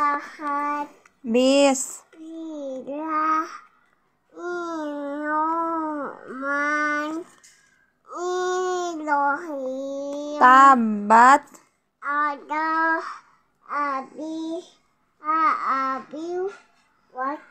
ahad bis ilah iluman ilohi tabat ada abi abi wat